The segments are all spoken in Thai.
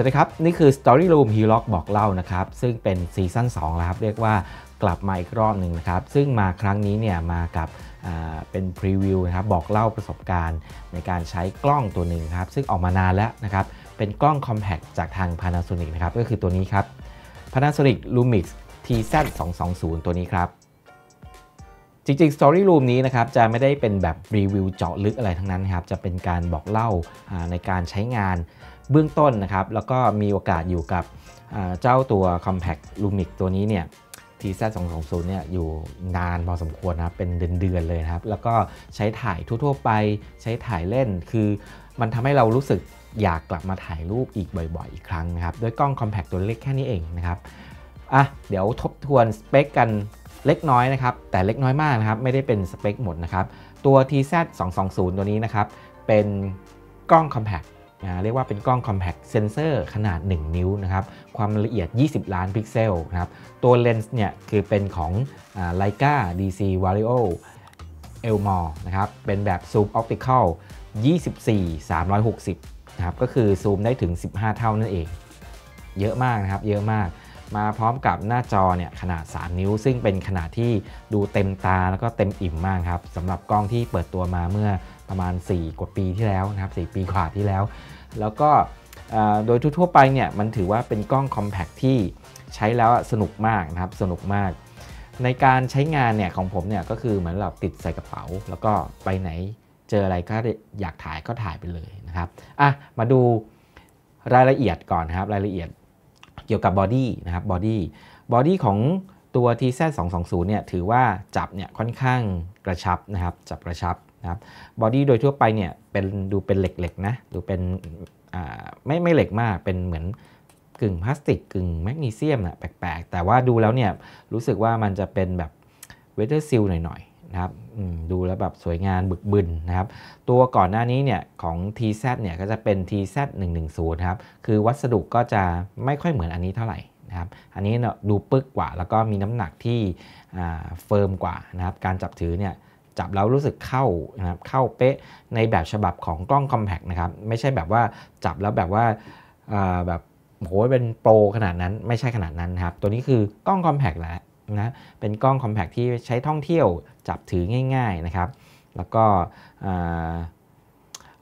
วัสดีครับนี่คือ Story Room h e l o กบอกเล่านะครับซึ่งเป็นซีซั่น2แล้วครับเรียกว่ากลับมาอีกรอบหนึ่งนะครับซึ่งมาครั้งนี้เนี่ยมากับเป็นพรีวิวนะครับบอกเล่าประสบการณ์ในการใช้กล้องตัวหนึ่งครับซึ่งออกมานานแล้วนะครับเป็นกล้อง Compact จากทาง Panasonic นะครับก็คือตัวนี้ครับ Panasonic Lumix TZ220 ตัวนี้ครับจริงๆ Story Room นี้นะครับจะไม่ได้เป็นแบบรีวิวเจาะลึกอะไรทั้งนั้นครับจะเป็นการบอกเล่าในการใช้งานเบื้องต้นนะครับ แล้วก็มีโอกาสอยู่กับเจ้าตัว Compact l u m i กตัวนี้เนี่ย TZ220 เนี่ยอยู่นานพอสมควรนะเป็นเดือนๆเลยนะครับ แล้วก็ใช้ถ่ายทั่วๆ ไป ใช้ถ่ายเล่น คือมันทำให้เรารู้สึกอยากกลับมาถ่ายรูปอีกบ่อยๆอีกครั้งนะครับ ด้วยกล้อง Compact ตัวเล็กแค่นี้เองนะครับ อ่ะเดี๋ยวทบทวนสเปค กันเล็กน้อยนะครับ แต่เล็กน้อยมากนะครับ ไม่ได้เป็นสเปคหมดนะครับ ตัว TZ220 ตัวนี้นะครับเป็นกล้อง Compact เรียกว่าเป็นกล้องคอมแพกเซนเซอร์ขนาด 1 นิ้วนะครับความละเอียด 20 ล้านพิกเซลนะครับตัวเลนส์เนี่ยคือเป็นของ Leica DC Vario Elmore นะครับเป็นแบบซูมออปติคอล 24 360 นะครับก็คือซูมได้ถึง 15 เท่านั่นเอง เยอะมากนะครับเยอะมาก มาพร้อมกับหน้าจอเนี่ยขนาด 3 นิ้ว ซึ่งเป็นขนาดที่ดูเต็มตาแล้วก็เต็มอิ่มมากครับสำหรับกล้องที่เปิดตัวมาเมื่อประมาณ 4กว่าปีที่แล้วนะครับ4ปีกว่าที่แล้ว แล้วก็โดยทั่วๆไปเนี่ยมันถือว่าเป็นกล้องคอมแพคที่ใช้แล้วสนุกมากนะครับสนุกมาก ในการใช้งานเนี่ยของผมเนี่ยก็คือเหมือนเราติดใส่กระเป๋า แล้วก็ไปไหนเจออะไรก็อยากถ่ายก็ถ่ายไปเลยนะครับอ่ะมาดูรายละเอียดก่อนครับรายละเอียดเกี่ยวกับบอดี้นะครับบอดี้บอดี้ของตัว t z 2 2 0เนี่ยถือว่าจับเนี่ยค่อนข้างกระชับนะครับจับกระชับนะบอดี้โดยทั่วไปเนี่ยเป็นดูเป็นเหล็กๆนะดูเป็นไม่ไม่เหล็กมากเป็นเหมือนกึ่งพลาสติกกึ่งแมกนีเซียมนะแปลกๆ แต่ว่าดูแล้วเนี่ยรู้สึกว่ามันจะเป็นแบบเวเทอร์ซิลหน่อยๆนะครับดูแล้วแบบสวยงามบึกบึนนะครับตัวก่อนหน้านี้เนี่ยของ TZ เนี่ยก็จะเป็น TZ110 ครับคือวัสดุก็จะไม่ค่อยเหมือนอันนี้เท่าไหร่นะครับอันนี้ดูปึกกว่าแล้วก็มีน้ำหนักที่เฟิร์มกว่านะครับการจับถือเนี่ยจับแล้วรู้สึกเข้านะครับเข้าเป๊ะในแบบฉบับของกล้องคอมแพกนะครับไม่ใช่แบบว่าจับแล้วแบบว่าแบบโหเป็นโปรขนาดนั้นไม่ใช่ขนาดนั้นครับตัวนี้คือกล้องคอมแพกแหละนะเป็นกล้องคอมแพกที่ใช้ท่องเที่ยวจับถือง่าย ๆนะครับ แล้วก็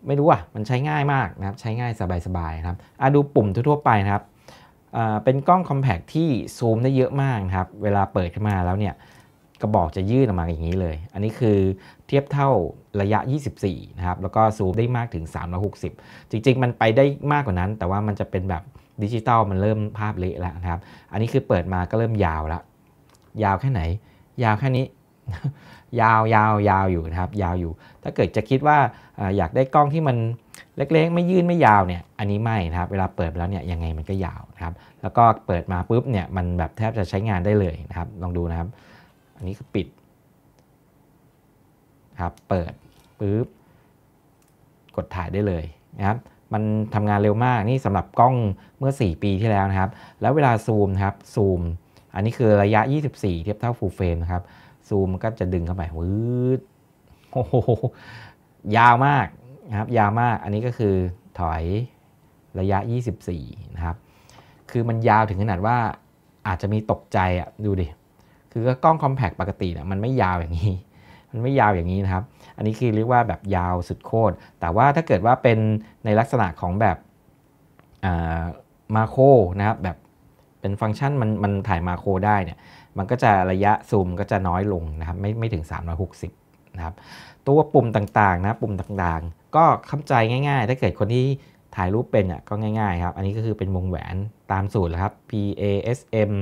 ไม่รู้อ่ะมันใช้ง่ายมากนะครับใช้ง่ายสบายๆนะครับอ่ะดูปุ่มทั่วๆไปนะครับเป็นกล้องคอมแพกที่ซูม ได้เยอะมากครับเวลาเปิดขึ้นมาแล้วเนี่ยกระบอกจะยืดออกมาอย่างนี้เลย อันนี้คือเทียบเท่าระยะ 24นะครับ แล้วก็ซูมได้มากถึง 360 จริง ๆ มันไปได้มากกว่านั้น แต่ว่ามันจะเป็นแบบดิจิตอลมันเริ่มภาพเละแล้วนะครับ อันนี้คือเปิดมาก็เริ่มยาวแล้ว ยาวแค่ไหน ยาวแค่นี้ ยาวยาวยาวอยู่นะครับ ยาวอยู่ ถ้าเกิดจะคิดว่า อยากได้กล้องที่มันเล็กๆไม่ยื่นไม่ยาวเนี่ย อันนี้ไม่นะครับ เวลาเปิดแล้วเนี่ยยังไงมันก็ยาวนะครับ แล้วก็เปิดมาปุ๊บเนี่ยมันแบบแทบจะใช้งานได้เลยนะครับ ลองดูนะครับอันนี้คือปิด ครับเปิดปึ๊บกดถ่ายได้เลยนะครับ มันทำงานเร็วมากนี่สำหรับกล้องเมื่อ 4 ปีที่แล้วนะครับ แล้วเวลาซูมนะครับซูม อันนี้คือระยะ 24 เทียบเท่าฟูลเฟรมนะครับ ซูมก็จะดึงเข้าไปวืดโอ้โหยาวมากนะครับยาวมากอันนี้ก็คือถอยระยะ 24นะครับคือมันยาวถึงขนาดว่าอาจจะมีตกใจอ่ะดูดิคือกล้องคอมแพกปกติเนี่ยมันไม่ยาวอย่างนี้ มันไม่ยาวอย่างนี้นะครับ อันนี้คือเรียกว่าแบบยาวสุดโคตร แต่ว่าถ้าเกิดว่าเป็นในลักษณะของแบบมาโครนะครับแบบเป็นฟังก์ชันมันมันถ่ายมาโครได้เนี่ย มันก็จะระยะซูมก็จะน้อยลงนะครับ ไม่ไม่ถึง 360 นะครับ ตัวปุ่มต่างๆนะปุ่มต่างๆ ก็เข้าใจง่าย ๆ ถ้าเกิดคนที่ถ่ายรูปเป็นอ่ะก็ง่ายๆครับอันนี้ก็คือเป็นวงแหวนตามสูตรครับ PASM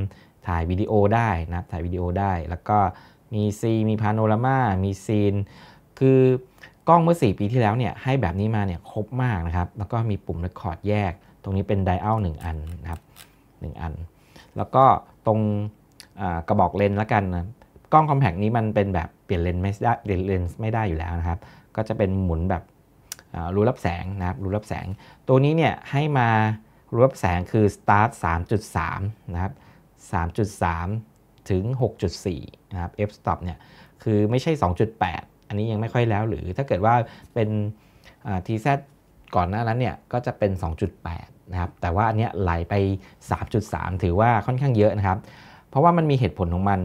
ถ่ายวิดีโอได้นะ ถ่ายวิดีโอได้ แล้วก็มีซีมีพาโนรามามีซีน คือกล้องเมื่อ 4 ปีที่แล้วเนี่ยให้แบบนี้มาเนี่ยครบมากนะครับ แล้วก็มีปุ่มเรคคอร์ดแยก ตรงนี้เป็นไดอัลหนึ่งอันนะครับหนึ่งอัน แล้วก็ตรงกระบอกเลนส์ละกันนะกล้องคอมแพกนี้มันเป็นแบบเปลี่ยนเลนส์ไม่ได้เปลี่ยนเลนส์ไม่ได้อยู่แล้วนะครับ ก็จะเป็นหมุนแบบรูรับแสงนะครับ รูรับแสง ตัวนี้เนี่ยให้มารูรับแสงคือ start 3.3 นะครับ3.3 ถึง 6.4นะครับ f stop เนี่ยคือไม่ใช่ 2.8 อันนี้ยังไม่ค่อยแล้วหรือถ้าเกิดว่าเป็น TZ ก่อนหน้านั้นเนี่ยก็จะเป็น 2.8 นะครับ แต่ว่าอันเนี้ยไหลไป 3.3 ถือว่าค่อนข้างเยอะนะครับ เพราะว่ามันมีเหตุผลของมัน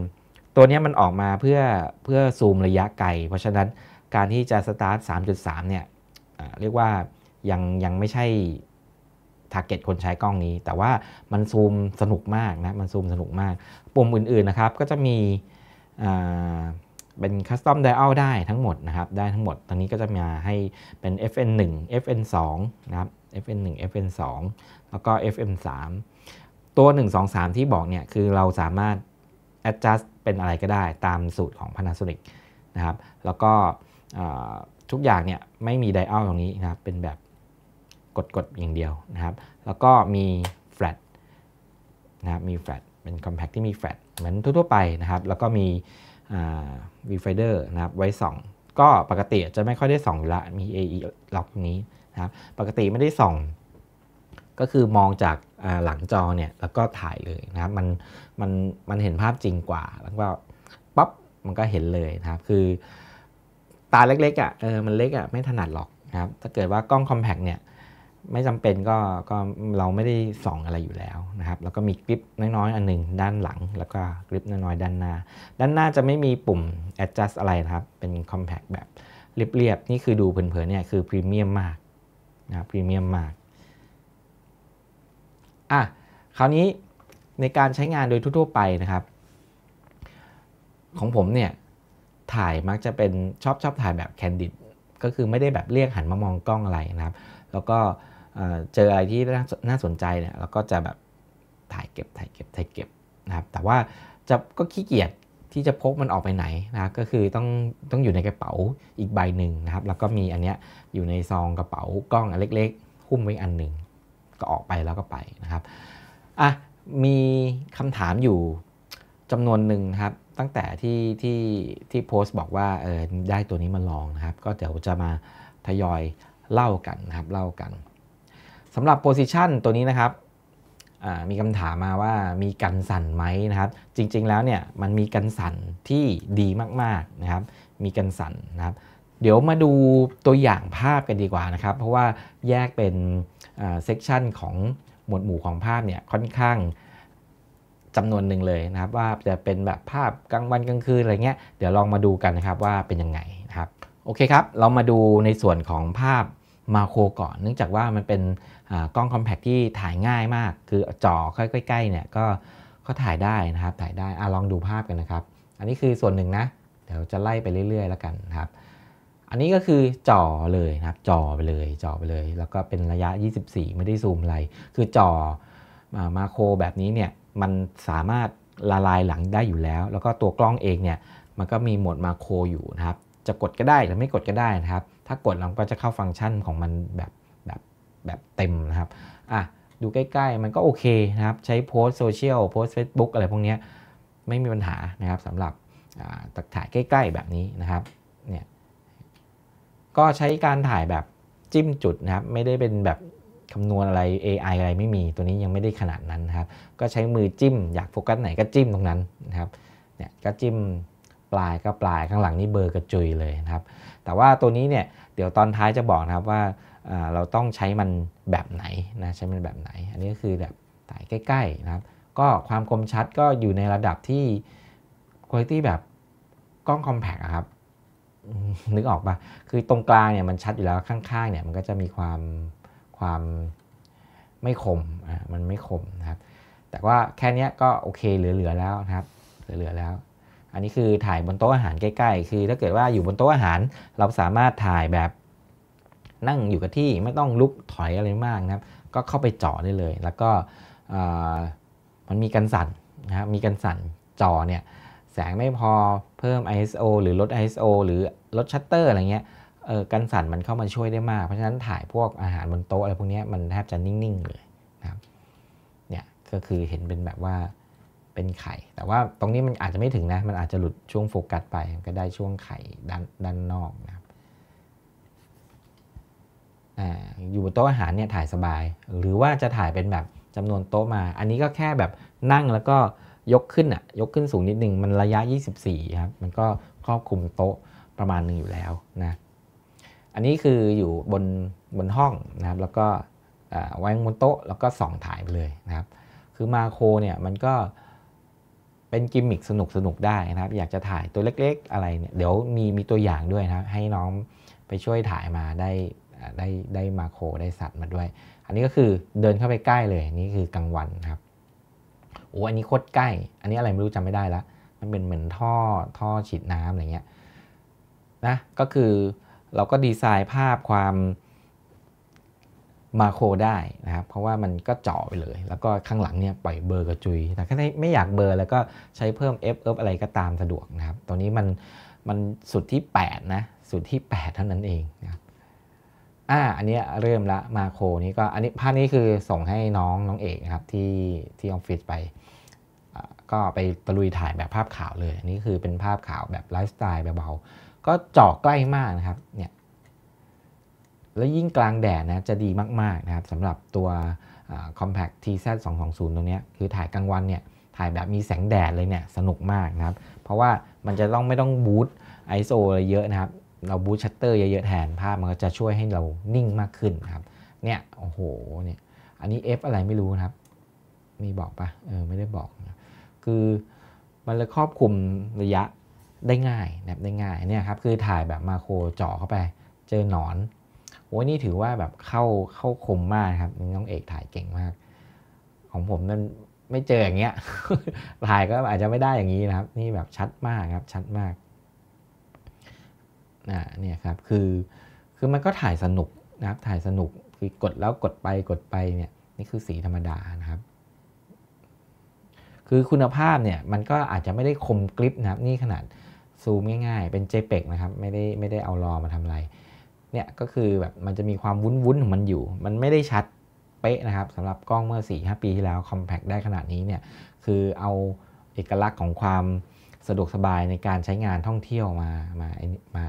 ตัวนี้มันออกมาเพื่อเพื่อซูมระยะไกล เพราะฉะนั้นการที่จะสตาร์ท3.3เนี่ยเรียกว่ายังยังไม่ใช่ทาร์เก็ตคนใช้กล้องนี้ แต่ว่ามันซูมสนุกมากนะ มันซูมสนุกมาก ปุ่มอื่นๆนะครับ ก็จะมีเป็นคัสตอมไดอัลได้ทั้งหมดนะครับ ได้ทั้งหมดตอนนี้ก็จะมาให้เป็น FN1 FN2 นะครับ FN1 FN2 แล้วก็ FM3 ตัว 1 2 3 ที่บอกเนี่ย คือเราสามารถ adjust เป็นอะไรก็ได้ตามสูตรของ Panasonic นะครับ แล้วก็ทุกอย่างเนี่ยไม่มีไดอัลตรงนี้นะครับ เป็นแบบดกดอย่างเดียวนะครับ แล้วก็มี flat นะครับ มี flat เป็น compact ที่มี flat เหมือนทั่วๆ ไปนะครับ แล้วก็มี v ี e w f i อ d e r นะครับไว้ส่องก็ปกติจะไม่ค่อยได้ส่องละ มี AE lock นี้นะครับปกติไม่ได้ส่องก็คือมองจากหลังจอเนี่ยแล้วก็ถ่ายเลยนะครับมันมันมันเห็นภาพจริงกว่า แล้วก็ปั๊บ มันก็เห็นเลยนะครับคือ ตาเล็กๆอะ่ะเออมันเล็กอะ่ะไม่ถนัดหรอกนะครับถ้าเกิดว่ากล้องคอมแพกเนี่ยไม่จำเป็นก็ก็เราไม่ได้ส่องอะไรอยู่แล้วนะครับแล้วก็มีกริปน้อย ๆ อันหนึ่งด้านหลัง แล้วก็กริป น้อย ๆ ด้านหน้า ด้านหน้าจะไม่มีปุ่ม adjust อะไรนะครับเป็น compact แบบเรียบๆ นี่คือดูเผินๆเนี่ยคือพรีเมียมมากนะพรีเมียมมากอ่ะ คราวนี้ในการใช้งานโดยทั่วๆไปนะครับ ของผมเนี่ย ถ่ายมักจะเป็นชอบชอบถ่ายแบบแคนดิดก็คือไม่ได้แบบเรียกหันมามองกล้องอะไรนะครับ แล้วก็เจอ อะไรที่น่าสนใจเนี่ยเราก็จะแบบ ถ่ายเก็บถ่ายเก็บถ่ายเก็บนะครับ แต่ว่าจะก็ขี้เกียจที่จะพกมันออกไปไหนนะก็คือต้องต้องอยู่ในกระเป๋าอีกใบหนึ่งนะครับ แล้วก็มีอันเนี้ยอยู่ในซองกระเป๋า กล้องอันเล็กๆ หุ้มไว้อันหนึ่งก็ออกไปแล้วก็ไปนะครับอ่ะมีคำถามอยู่จำนวนหนึ่งครับ ตั้งแต่ที่ที่ที่โพสต์บอกว่าเออได้ตัวนี้มาลองนะครับ ก็เดี๋ยวจะมาทยอยเล่ากันนะครับ เล่ากันสำหรับโพซิชันตัวนี้นะครับ มีคำถามมาว่ามีกันสั่นไหมนะครับจริงๆแล้วเนี่ยมันมีกันสั่นที่ดีมากๆนะครับ มีกันสั่นนะครับ เดี๋ยวมาดูตัวอย่างภาพกันดีกว่านะครับ เพราะว่าแยกเป็นเซกชันของหมวดหมู่ของภาพเนี่ยค่อนข้างจำนวนหนึ่งเลยนะครับ ว่าจะเป็นแบบภาพกลางวันกลางคืนอะไรเงี้ยเดี๋ยวลองมาดูกันนะครับว่าเป็นยังไงนะครับโอเคครับเรามาดูในส่วนของภาพมาโครก่อน เนื่องจากว่ามันเป็นกล้องคอมแพคที่ถ่ายง่ายมากคือจอใกล้ๆเนี่ยก็ก็ถ่ายได้นะครับถ่ายได้อลองดูภาพกันนะครับ อันนี้คือส่วนหนึ่งนะ เดี๋ยวจะไล่ไปเรื่อย ๆ แล้วกันนะครับ อันนี้ก็คือจอเลยนะครับจอไปเลยจอไปเลย แล้วก็เป็นระยะ 24 ไม่ได้ซูมอะไรคือจอมาโครแบบนี้เนี่ยมันสามารถละลายหลังได้อยู่แล้ว แล้วก็ตัวกล้องเองเนี่ยมันก็มีโหมดมาโครอยู่นะครับจะกดก็ได้หรือไม่กดก็ได้นะครับ ถ้ากดเราก็จะเข้าฟังก์ชันของมันแบบแบบเต็มนะครับอ่ะดูใกล้ๆ มันก็โอเคนะครับใช้โพสโซเชียลโพสเฟซบุ๊กอะไรพวกนี้ไม่มีปัญหานะครับสำหรับตักถ่ายใกล้ๆ แบบนี้นะครับเนี่ยก็ใช้การถ่ายแบบจิ้มจุดนะครับ ไม่ได้เป็นแบบคำนวณอะไร AI อะไรไม่มีตัวนี้ยังไม่ได้ขนาดนั้นนะครับ ก็ใช้มือจิ้ม อยากโฟกัสไหนก็จิ้มตรงนั้นนะครับเนี่ยก็จิ้มปลายก็ปลายข้างหลังนี่เบอร์กระจุยเลยนะครับ แต่ว่าตัวนี้เนี่ยเดี๋ยวตอนท้ายจะบอกนะครับว่าเราต้องใช้มันแบบไหนนะใช้มันแบบไหน อันนี้ก็คือแบบถ่ายใกล้ๆนะครับ ก็ความคมชัดก็อยู่ในระดับที่คุณภาพแบบกล้องคอมแพกครับนึกออกปะคือตรงกลางเนี่ยมันชัดอยู่แล้วข้างๆ เนี่ยมันก็จะมีความความไม่คมอ่ะมันไม่คมนะครับแต่ว่าแค่นี้ก็โอเคเหลือๆแล้วนะครับเหลือๆแล้ว อันนี้คือถ่ายบนโต๊ะอาหารใกล้ๆคือถ้าเกิดว่าอยู่บนโต๊ะอาหารเราสามารถถ่ายแบบนั่งอยู่กับที่ไม่ต้องลุกถอยอะไรมากนะครับ ก็เข้าไปจาะได้เลย แล้วก็มันมีกันสั่นนะครับมีกันสั่นจอเนี่ยแสงไม่พอเพิ่ม ISO หรือลด ISO หรือลดชัตเตอร์อะไรเงี้ยเออกันสั่นมันเข้ามาช่วยได้มากเพราะฉะนั้นถ่ายพวกอาหารบนโต๊ะอะไรพวกนี้มันแทบจะนิ่งๆ เลยนะครับเนี่ยก็คือเห็นเป็นแบบว่าเป็นไข่แต่ว่าตรงนี้มันอาจจะไม่ถึงนะมันอาจจะหลุดช่วงโฟกัสไปก็ได้ช่วงไข่ด้านด้านนอกนะอยู่บนโต๊ะอาหารเนี่ยถ่ายสบาย หรือว่าจะถ่ายเป็นแบบจำนวนโต๊ะมา อันนี้ก็แค่แบบนั่งแล้วก็ยกขึ้นอ่ะ ยกขึ้นสูงนิดนึง มันระยะ 24ครับ มันก็ครอบคลุมโต๊ะประมาณหนึ่งอยู่แล้วนะ อันนี้คืออยู่บนบนห้องนะครับ แล้วก็วางบนโต๊ะแล้วก็ส่องถ่ายไปเลยนะครับ คือมาโคเนี่ยมันก็เป็นกิมมิคสนุกสนุกได้นะครับ อยากจะถ่ายตัวเล็กๆอะไรเนี่ย เดี๋ยวมีมีตัวอย่างด้วยนะให้น้องไปช่วยถ่ายมาได้ได้ได้มาโคได้สัตว์มาด้วย อันนี้ก็คือเดินเข้าไปใกล้เลยนี่คือกลางวันครับโอ้อันนี้โคตรใกล้ อันนี้อะไรไม่รู้จำไม่ได้ละ มันเป็นเหมือนท่อท่อฉีดน้ำอะไรเงี้ยนะ ก็คือเราก็ดีไซน์ภาพความมาโคได้นะครับ เพราะว่ามันก็เจาะไปเลย แล้วก็ข้างหลังเนี่ย ปล่อยเบอร์กระจุยแต่้าไม่อยากเบอร์แล้วก็ใช้เพิ่ม F เอฟอะไรก็ตามสะดวกนะครับตัวนี้มันมันสุดที่8นะสุดที่ 8 เท่านั้นเองนะครับอ่าอันนี้เริ่มละมาโคนี้ก็อันนี้ภาพนี้คือส่งให้น้องน้องเอกนะครับ ที่ที่ออฟฟิศไป ก็ไปตะลุยถ่ายแบบภาพขาวเลย อันนี้คือเป็นภาพขาวแบบไลฟ์สไตล์เบาๆก็จาะใกล้มากนะครับเนี่ยแล้วยิ่งกลางแดดนะจะดีมากๆนะครับสำหรับตัว compact TZ 2 2 0ตรงนี้คือถ่ายกลางวันเนี่ย ถ่ายแบบมีแสงแดดเลยเนี่ยสนุกมากนะครับ เพราะว่ามันจะต้องไม่ต้องบูต ISO อะไรเยอะนะครับเราบูชชัตเตอร์เยอะ ๆแทนภาพมันก็จะช่วยให้เรานิ่งมากขึ้นครับเนี่ยโอ้โหเนี่ย อันนี้ F อะไรไม่รู้นะครับ มีบอกปะเออไม่ได้บอกนะคือมันเลยครอบคุมระยะได้ง่ายแนบได้ง่ายเนี่ยครับคือถ่ายแบบมาโครเจาะเข้าไปเจอหนอนโอ้ยนี่ถือว่าแบบเข้าเข้าคมมากครับน้องเอกถ่ายเก่งมาก ของผมนั่นไม่เจออย่างเงี้ยถ่ายก็อาจจะไม่ได้อย่างนี้นะครับ นี่แบบชัดมากครับชัดมากนะเนี่ยครับคือคือมันก็ถ่ายสนุกนะครับถ่ายสนุกคือกดแล้วกดไปกดไปเนี่ยนี่คือสีธรรมดานะครับ คือคุณภาพเนี่ยมันก็อาจจะไม่ได้คมกริบนะครับนี่ขนาดซูมง่ายๆ เป็น JPEG นะครับ ไม่ได้ไม่ได้เอารอมาทำอะไรเนี่ยก็คือแบบมันจะมีความวุ้นๆของมันอยู่ มันไม่ได้ชัดเป๊ะนะครับสำหรับกล้องเมื่อ 4-5 ปีที่แล้ว คอมแพกได้ขนาดนี้เนี่ยคือเอาเอกลักษณ์ของความสะดวกสบายในการใช้งานท่องเที่ยวมามามา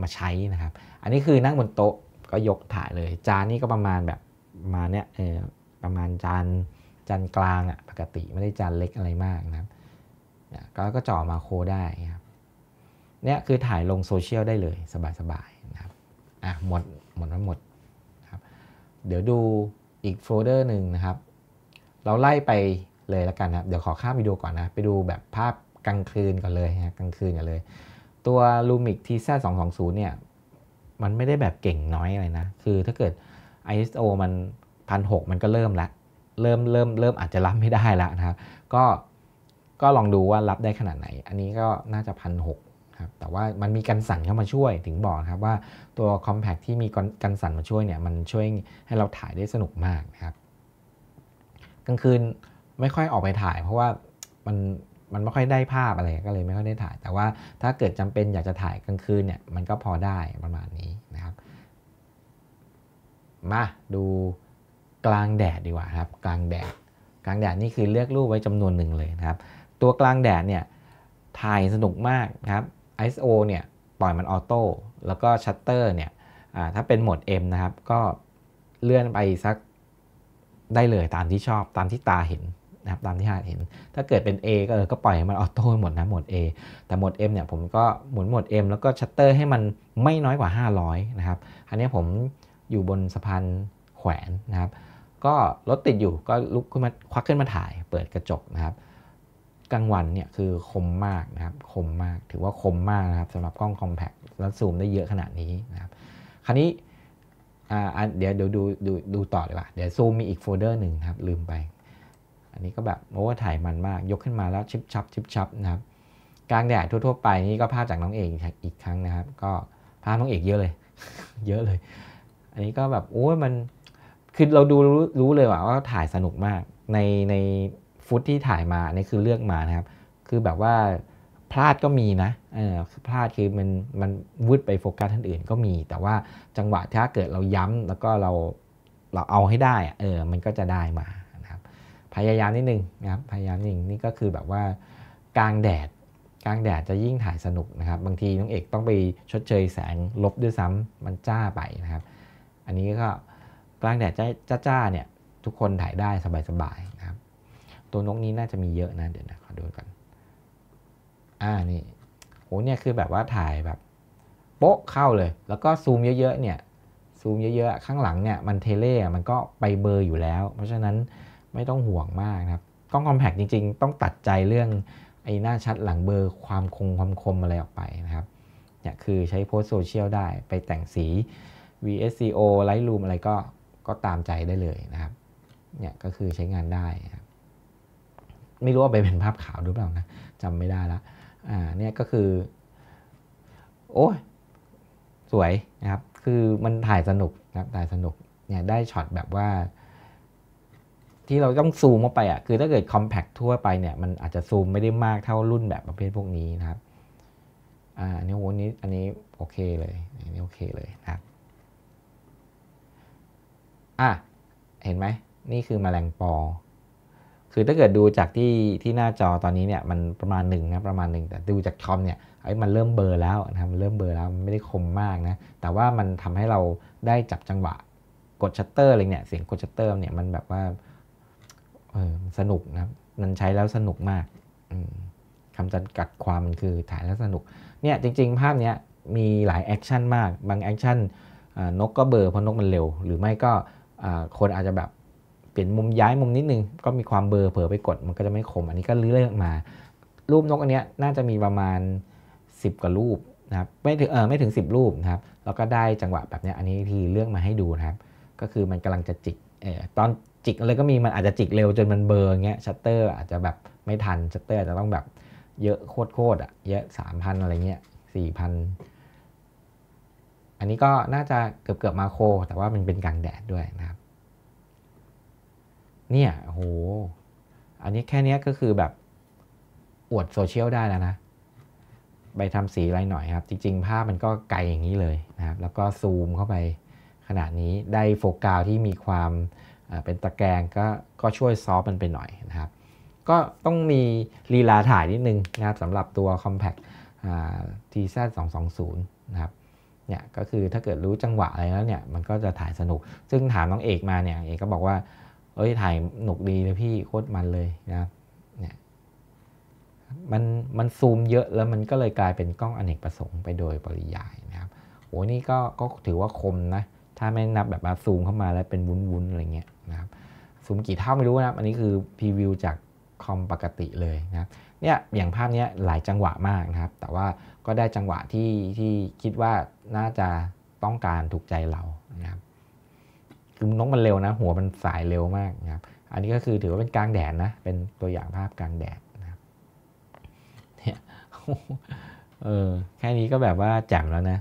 มาใช้นะครับ อันนี้คือนั่งบนโต๊ะก็ยกถ่ายเลย จานนี้ก็ประมาณแบบมาเนี้ยเออประมาณจานจานกลางอะ่ะปกติไม่ได้จานเล็กอะไรมากนะครับก็ก็จ่อมาโค ได้ครับเนี่ยคือถ่ายลงโซเชียลได้เลยสบายๆนะครับอ่ะหมดหมดม้วหมดครับเดี๋ยวดูอีกโฟลเดอร์หนึ่งนะครับ เราไล่ไปเลยแล้วกันนะเดี๋ยวขอข้ามวิดีโอก่อนนะไปดูแบบภาพกลางคืนก่อนเลยฮะกลางคืนก่อนเลย ตัวูมิกทีซ่าสสอองงศูนย์เนี่ย มันไม่ได้แบบเก่งน้อยอะไรนะ คือถ้าเกิด ISO มันพันหมันก็เริ่มละเริ่มเริ่มเริ่มอาจจะรับไม่ได้แล้วนะครับก็ก็ลองดูว่ารับได้ขนาดไหน อันนี้ก็น่าจะพันหครับ แต่ว่ามันมีกันสั่นเข้ามาช่วยถึงบอกครับว่าตัว Compact ที่มีกันสั่นมาช่วยเนี่ยมันช่วยให้เราถ่ายได้สนุกมากนะครับกลางคืนไม่ค่อยออกไปถ่าย เพราะว่ามันมันไม่ค่อยได้ภาพอะไรก็เลยไม่ค่อยได้ถ่าย แต่ว่าถ้าเกิดจำเป็นอยากจะถ่ายกลางคืนเนี่ยมันก็พอได้ประมาณนี้นะครับมาดูกลางแดดดีกว่าครับกลางแดดกลางแดดนี่คือเลือกรูปไว้จำนวนหนึ่งเลยนะครับ ตัวกลางแดดเนี่ยถ่ายสนุกมากครับ ISO เนี่ยปล่อยมันออโต้แล้วก็ชัตเตอร์เนี่ยถ้าเป็นโหมด M นะครับก็เลื่อนไปสักได้เลยตามที่ชอบตามที่ตาเห็นนะครับตามที่หาเห็น ถ้าเกิดเป็น A ก็เออก็ปล่อยให้มันออโต้หมดนะหมด A แต่หมด M เนี่ยผมก็หมุนหมด M แล้วก็ชัตเตอร์ให้มันไม่น้อยกว่า 500 นะครับอันนี้ผมอยู่บนสะพานแขวน นะครับ ก็รถติดอยู่ก็ลุกขึ้นมาควักขึ้นมาถ่ายเปิดกระจกนะครับ กลางวันเนี่ยคือคมมากนะครับคมมากถือว่าคมมากนะครับสำหรับกล้องคอมแพคแล้วซูมได้เยอะขนาดนี้นะครับคราวนี้เดี๋ยวดูดูดูดูต่อเลยว่าเดี๋ยวซูมมีอีกโฟลเดอร์หนึ่งครับลืมไปันนี้ก็แบบโอ้ถ่ายมันมากยกขึ้นมาแล้วชิบชับชิบชับนะครับกลางแดดทั่วๆ ไปนี่ก็ภาพจากน้องเอกอีกครั้งนะครับ ก็ภาพน้องเอกเยอะเลย เยอะเลย อันนี้ก็แบบโอ้ยมันคือเราดูรู้เลยว่าถ่ายสนุกมากในในฟุตที่ถ่ายมานี่คือเลือกมานะครับ คือแบบว่าพลาดก็มีนะเออพลาดคือมันมันวุดไปโฟกัสท่านอื่นก็มี แต่ว่าจังหวะถ้าเกิดเราย้ำแล้วก็เราเราเอาให้ได้เออมันก็จะได้มาพยายามนิดนึงนะครับ พยายามนิดนึงนี่ก็คือแบบว่ากลางแดดกลางแดดจะยิ่งถ่ายสนุกนะครับ บางทีน้องเอกต้องไปชดเชยแสงลบด้วยซ้ำมันจ้าไปนะครับ อันนี้ก็กลางแดดจ้าจ้าเนี่ยทุกคนถ่ายได้สบายสบายนะครับ ตัวนกนี้น่าจะมีเยอะนะเดี๋ยวนะขอดูก่อนอ่านี่โหเนี่ยคือแบบว่าถ่ายแบบโป๊ะเข้าเลย แล้วก็ซูมเยอะๆเนี่ยซูมเยอะๆ ข้างหลังเนี่ยมันเทเล่มันก็ไปเบอร์อยู่แล้ว เพราะฉะนั้นไม่ต้องห่วงมากนะครับกล้องคอมแพกจริงๆ ต้องตัดใจเรื่อง ไอ้หน้าชัดหลังเบอร์ความคงความคมอะไรออกไปนะครับ เนี่ยคือใช้โพสโซเชียลได้ไปแต่งสี VSCO Lightroom อะไรก็ก็ตามใจได้เลยนะครับ เนี่ยก็คือใช้งานได้ครับไม่รู้ว่าไปเป็นภาพขาวหรือเปล่านะจำไม่ได้ละอ่าเนี่ยก็คือ โอ้ย สวยนะครับ คือมันถ่ายสนุกนะครับถ่ายสนุกเนี่ยได้ช็อตแบบว่าที่เราต้องซูมเข้าไปอ่ะ คือถ้าเกิด compact ทั่วไปเนี่ยมันอาจจะซูมไม่ได้มากเท่ารุ่นแบบประเภทพวกนี้นะครับอ่าอันนี้โ้นี้อันนี้โอเคเลยอันนี้โอเคเลยนะครับอ่ะ เห็นไหม นี่คือมแมลงปอ คือถ้าเกิดดูจากที่ที่หน้าจอตอนนี้เนี่ยมันประมาณหนึ่งนะประมาณหนึ่ง แต่ดูจากคอมเนี่ยไอ้มันเริ่มเบอร์แล้วนะครับมันเริ่มเบอร์แล้วมันไม่ได้คมมากนะ แต่ว่ามันทำให้เราได้จับจังหวะกดชัตเตอร์อะไรเนี่ยเสียงกดชัตเตอร์เนี่ยมันแบบว่าออสนุกนะัมันใช้แล้วสนุกมาก คำจำกัดความมันคือถ่ายแล้วสนุก เนี่ยจริง ๆภาพเนี้ยมีหลายแอคชั่นมาก บางแอคชั่นนกก็เบอร์เพราะนกมันเร็ว หรือไม่ก็คนอาจจะแบบเปลี่ยนมุมย้ายมุมนิดนึงก็มีความเบอร์เผลอไปกดมันก็จะไม่คม อันนี้ก็เลือกมา รูปนกอันเนี้ยน่าจะมีประมาณ 10กว่ารูปนะครับไม่ถึงเออไม่ถึง 10 รูปนะครับแล้วก็ได้จังหวะแบบเนี้ยอันนี้ที่เลือกมาให้ดูนะครับก็คือมันกำลังจะจิกออตอนจิกอะไรก็มีมันอาจจะจิกเร็วจนมันเบอร์เงี้ยชัตเตอร์อาจจะแบบไม่ทันชัตเตอร์อาจจะต้องแบบเยอะโคตรๆอ่ะเยอะสามพันอะไรเงี้ยสี่พันอันนี้ก็น่าจะเกือบเกือบมาโค แต่ว่ามันเป็นกลางแดดด้วยนะครับ เนี่ยโหอันนี้แค่นี้ก็คือแบบ อวดโซเชียลได้แล้วนะไปทำสีอะไรหน่อยครับ จริง ๆ ภาพมันก็ไกลอย่างนี้เลยนะครับ แล้วก็ซูมเข้าไปขนาดนี้ได้โฟกัสที่มีความเป็นตะแกรงก็ก็ช่วยซอฟมันไปหน่อยนะครับ ก็ต้องมีลีลาถ่ายนิดนึงนะครับสำหรับตัว Compact t z 2 2 0นะครับเนี่ยก็คือถ้าเกิดรู้จังหวะอะไรแล้วเนี่ย มันก็จะถ่ายสนุก ซึ่งถามน้องเอกมาเนี่ย เอกก็บอกว่า เอ้ยถ่ายหนุกดีเลยพี่โคตรมันเลยนะเนี่ยมันมันซูมเยอะแล้วมันก็เลยกลายเป็นกล้องอนเนกประสงค์ไปโดยปริยายนะครับโอ้นี่ก็ก็ถือว่าคมนะถ้าไม่นับแบบมาซูมเข้ามาแล้วเป็นวุ้นๆอะไรเงี้ยสูงกี่เท่าไม่รู้นะครับ อันนี้คือพรีวิวจากคอม ปกติเลยนะครับเนี่ยอย่างภาพนี้หลายจังหวะมากนะครับ แต่ว่าก็ได้จังหวะที่ที่คิดว่าน่าจะต้องการถูกใจเรานะครับ คือนกมันเร็วนะ หัวมันสายเร็วมากนะครับ อันนี้ก็คือถือว่าเป็นกลางแดดนะ เป็นตัวอย่างภาพกลางแดดนะครับเนี่ยเออแค่นี้ก็แบบว่าแจ่มแล้วนะ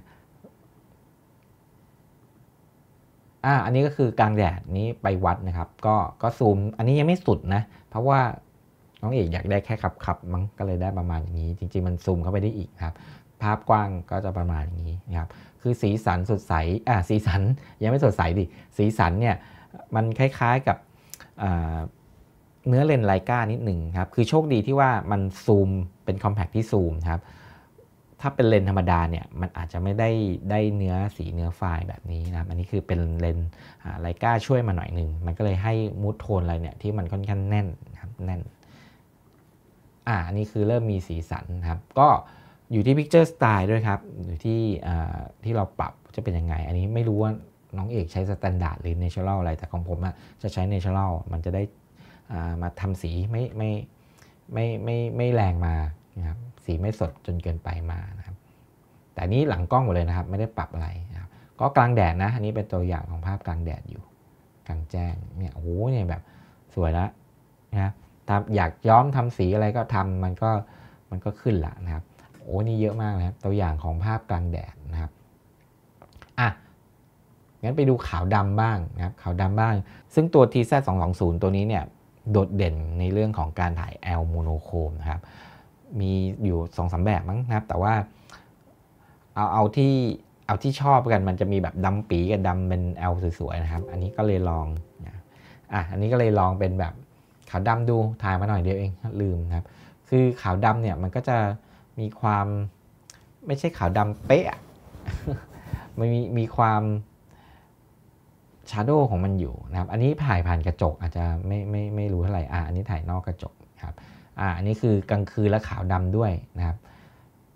อ่า อันนี้ก็คือกลางแดด นี้ไปวัดนะครับ ก็ ก็ซูม อันนี้ยังไม่สุดนะ เพราะว่าน้องเอกอยากได้แค่ขับขับมั้ง ก็เลยได้ประมาณอย่างนี้ จริงๆมันซูมเข้าไปได้อีกครับ ภาพกว้างก็จะประมาณอย่างนี้นะครับ คือสีสันสดใส อ่าสีสันยังไม่สดใสดิ สีสันเนี่ยมันคล้ายๆกับเนื้อเลนไลกานิดหนึ่งครับ คือโชคดีที่ว่ามันซูมเป็นคอมแพคที่ซูมครับถ้าเป็นเลนธรรมดาเนี่ยมันอาจจะไม่ได้ได้เนื้อสีเนื้อไฟล์แบบนี้นะครับอันนี้คือเป็นเลนไลก้าช่วยมาหน่อยหนึ่งมันก็เลยให้มูดโทนอะไรเนี่ยที่มันค่อนข้างแน่นนะครับแน่นอ่าอันนี้คือเริ่มมีสีสันครับ ก็อยู่ที่พิกเจอร์สไตล์ด้วยครับ อยู่ที่ที่เราปรับจะเป็นยังไง อันนี้ไม่รู้ว่าน้องเอกใช้สแตนดาร์ดหรือเนเชอรัลอะไร แต่ของผมอะจะใช้เนเชอรัลมันจะได้มาทำสีไม่ไม่ไม่ไม่ไม่แรงมานะครับสีไม่สดจนเกินไปมานะครับ แต่นี้หลังกล้องหมดเลยนะครับไม่ได้ปรับอะไรนะครับ ก็กลางแดดนะอันนี้เป็นตัวอย่างของภาพกลางแดดอยู่ กลางแจ้งเนี่ยโอ้โหเนี่ยแบบสวยละนะตาอยากย้อมทำสีอะไรก็ทำมันก็มันก็ขึ้นละนะครับ โอ้นี่เยอะมากนะครับตัวอย่างของภาพกลางแดดนะครับอ่ะงั้นไปดูขาวดำบ้างนะครับขาวดำบ้าง ซึ่งตัว t z 2 2 0ตัวนี้เนี่ยโดดเด่นในเรื่องของการถ่ายแอลโมโนโคมนะครับมีอยู่สองสาแบบมั้งนะครับแต่ว่าเอาเอาที่เอาที่ชอบกันมันจะมีแบบดำปีกับดำเป็นแอลสวย ๆ นะครับ อันนี้ก็เลยลองนะอ่ะอันนี้ก็เลยลองเป็นแบบขาวดำดูถ่ายมาหน่อยเดียวเองลืมครับ คือขาวดำเนี่ยมันก็จะมีความ ไม่ใช่ขาวดำเป๊ะมันมีมีความชาร์โดของมันอยู่นะครับ อันนี้ถ่ายผ่านกระจก อาจจะไม่ไม่ไม่รู้เท่าไหร่อ่ะอันนี้ถ่ายนอกกระจกครับอันนี้คือกลางคืนและขาวดำด้วยนะครับ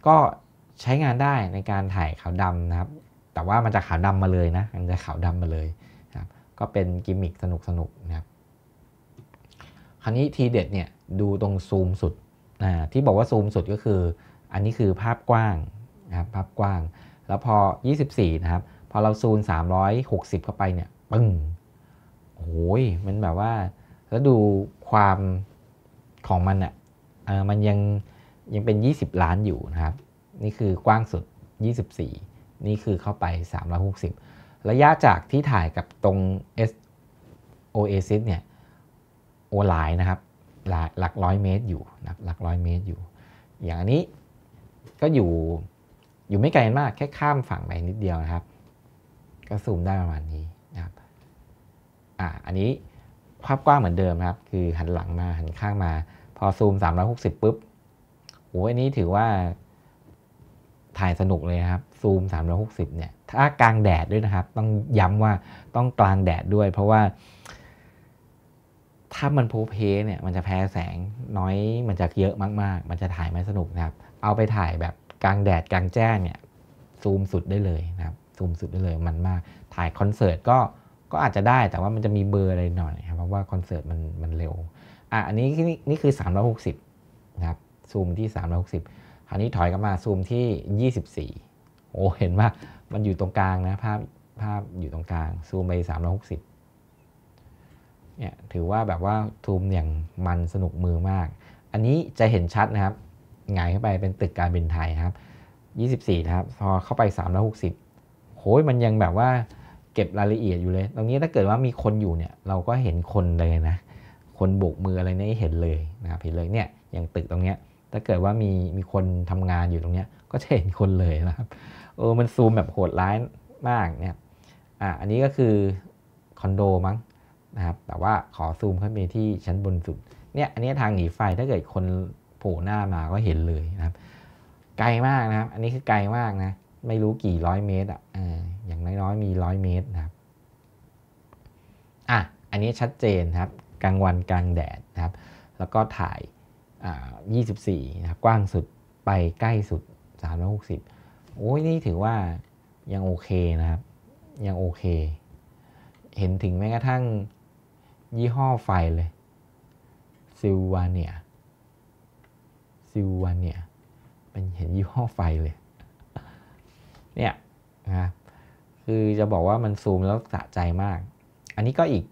ก็ใช้งานได้ในการถ่ายขาวดำนะครับ แต่ว่ามันจะขาวดำมาเลยนะ มันจะขาวดำมาเลยนะครับ ก็เป็นกิมมิคสนุกๆนนะครับ คราวนี้ทีเด็ดเนี่ยดูตรงซูมสุดนะที่บอกว่าซูมสุดก็คือ อันนี้คือภาพกว้างนะครับภาพกว้าง แล้วพอ 24 นะครับพอเราซูม360 เข้าไปเนี่ยปึ้งโอ้ยมันแบบว่าแล้วดูความของมันอะ่ะมันยังยังเป็น 20 ล้านอยู่นะครับ นี่คือกว้างสุด 24 นี่คือเข้าไป 360 ระยะจากที่ถ่ายกับตรง S Oasis เนี่ย โอหลายนะครับ หลหลักร้อยเมตรอยู่นะหลักร้อยเมตรอยู่ อย่างอันนี้ก็อยู่อยู่ไม่ไกลมากแค่ข้ามฝั่งไปนิดเดียวนะครับ ก็ซูมได้ประมาณนี้นะครับ อ่า อันนี้ภาพกว้างเหมือนเดิมครับคือหันหลังมาหันข้างมา พอซูม 360ปุ๊บโอ้ยนี้ถือว่า ถ่ายสนุกเลยครับซูม 360 เนี่ยถ้ากลางแดดด้วยนะครับ ต้องย้ำว่าต้องกลางแดดด้วยเพราะว่า ถ้ามันโพเพเนี่ย มันจะแพ้แสงน้อยมันจะเยอะมากๆ มันจะถ่ายไม่สนุกนะครับ เอาไปถ่ายแบบกลางแดดกลางแจ้งเนี่ยซูมสุดได้เลยนะครับ ซูมสุดได้เลยมันมากถ่ายคอนเสิร์ตก็ก็อาจจะได้แต่ว่ามันจะมีเบอร์อะไรหน่อยครับเพราะว่าคอนเสิร์ตมันมันเร็วอ่ะอันนี้นี่คือ 360 นะครับซูมที่ 360คราวนี้ถอยกลับมา ซูมที่ 24 โอ้เห็นว่ามันอยู่ตรงกลางนะภาพภาพอยู่ตรงกลางซูมไป 360 เนี่ยถือว่าแบบว่าซูมอย่างมันสนุกมือมาก อันนี้จะเห็นชัดนะครับหงายเข้าไปเป็นตึกการบินไทยครับ 24นะครับพอเข้าไป 360โอ้ยมันยังแบบว่าเก็บรายละเอียดอยู่เลย ตรงนี้ถ้าเกิดว่ามีคนอยู่เนี่ยเราก็เห็นคนเลยนะ คนโบกมืออะไรนี่เห็นเลยนะครับเห็นเลยเนี่ยอย่างตึกตรงเนี้ย ถ้าเกิดว่ามีมีคนทำงานอยู่ตรงเนี้ยก็จะเห็นคนเลยนะครับเออมันซูมแบบโหดร้ายมากเนี่ยอ่ะอันนี้ก็คือ คอนโดมั้งนะครับแต่ว่าขอซูมขึ้นไปที่ชั้นบนสุดเนี่ยอันนี้ทางหนีไฟถ้าเกิดคนโผล่หน้ามาก็เห็นเลยนะครับ ไกลมากนะครับ อันนี้คือไกลมากนะ ไม่รู้กี่ร้อยเมตรอ่ะอย่างน้อยๆมี 100 เมตรนะครับ อ่ะ อันนี้ชัดเจน ครับ กลางวันกลางแดดนะครับ แล้วก็ถ่าย 24 นะครับ กว้างสุดไปใกล้สุด 360โอ้ย นี่ถือว่ายังโอเคนะครับ ยังโอเค เห็นถึงแม้กระทั่งยี่ห้อไฟเลย ซิลวาเนียซิลวาเนียเป็นเห็นยี่ห้อไฟเลย เนี่ยนะครับคือจะบอกว่ามันซูมแล้วสะใจมาก อันนี้ก็อีก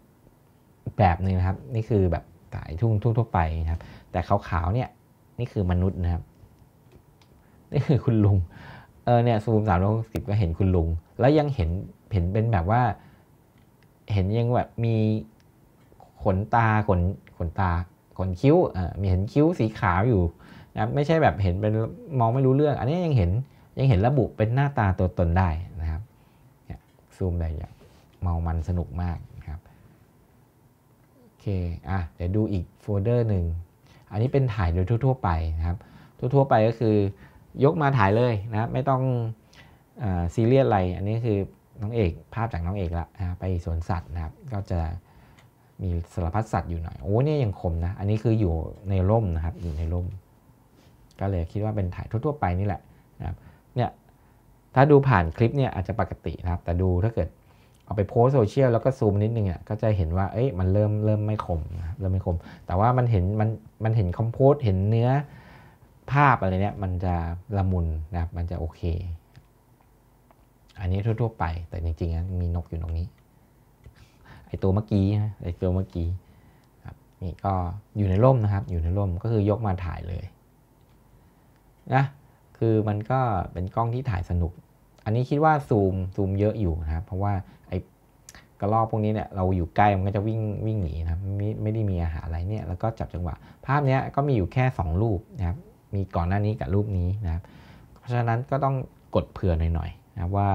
แบบหนึ่งนะครับ นี่คือแบบสายทุ่งทุ่งทั่วไปนะครับ แต่ขาวๆเนี่ย นี่คือมนุษย์นะครับ นี่คือคุณลุงเออเนี่ยซูมสามร้อยสิบก็เห็นคุณลุง แล้วยังเห็นเห็นเป็นแบบว่า เห็นยังแบบมีขนตาขนขนตาขนคิ้วอ่ามีเห็นคิ้วสีขาวอยู่นะไม่ใช่แบบเห็นเป็นมองไม่รู้เรื่อง อันนี้ยังเห็นยังเห็นระบุเป็นหน้าตาตัวตนได้ซูมอะไรอย่างเมามันสนุกมากนะครับโอเคอ่ะเดี๋ยวดูอีกโฟลเดอร์หนึ่ง อันนี้เป็นถ่ายโดยทั่วๆไปนะครับ ทั่วๆไปก็คือยกมาถ่ายเลยนะ ไม่ต้องซีเรียสอะไร อันนี้คือน้องเอกภาพจากน้องเอกละนะไปสวนสัตว์นะครับ ก็จะมีสารพัดสัตว์อยู่หน่อยโอ้เนี่ยยังคมนะ อันนี้คืออยู่ในร่มนะครับอยู่ในร่ม ก็เลยคิดว่าเป็นถ่ายทั่วๆไปนี่แหละนะครับเนี่ยถ้าดูผ่านคลิปเนี่ยอาจจะปกตินะครับ แต่ดูถ้าเกิดเอาไปโพสโซเชียลแล้วก็ซูมนิดนึงอ่ะก็จะเห็นว่าเอ้ยมันเริ่มเริ่มไม่คมนะเริ่มไม่คม แต่ว่ามันเห็นมันมันเห็นคอมโพสเห็นเนื้อภาพอะไรเนี่ยมันจะละมุนนะครับ มันจะโอเค อันนี้ทั่วๆไปแต่จริงๆมีนกอยู่ตรงนี้ ไอตัวเมื่อกี้นะไอตัวเมื่อกี้นี่ก็อยู่ในร่มนะครับ อยู่ในร่มก็คือยกมาถ่ายเลย นะคือมันก็เป็นกล้องที่ถ่ายสนุก อันนี้คิดว่า ซูมซูมเยอะอยู่นะครับ เพราะว่าไอ้กระรอกพวกนี้เนี่ยเราอยู่ใกล้มันก็จะวิ่งวิ่งหนีนะไม่ไม่ได้มีอาหารอะไรเนี่ย แล้วก็จับจังหวะภาพเนี้ยก็มีอยู่แค่ 2 รูปนะครับมีก่อนหน้านี้กับรูปนี้นะครับ เพราะฉะนั้นก็ต้องกดเผื่อหน่อยๆนะว่า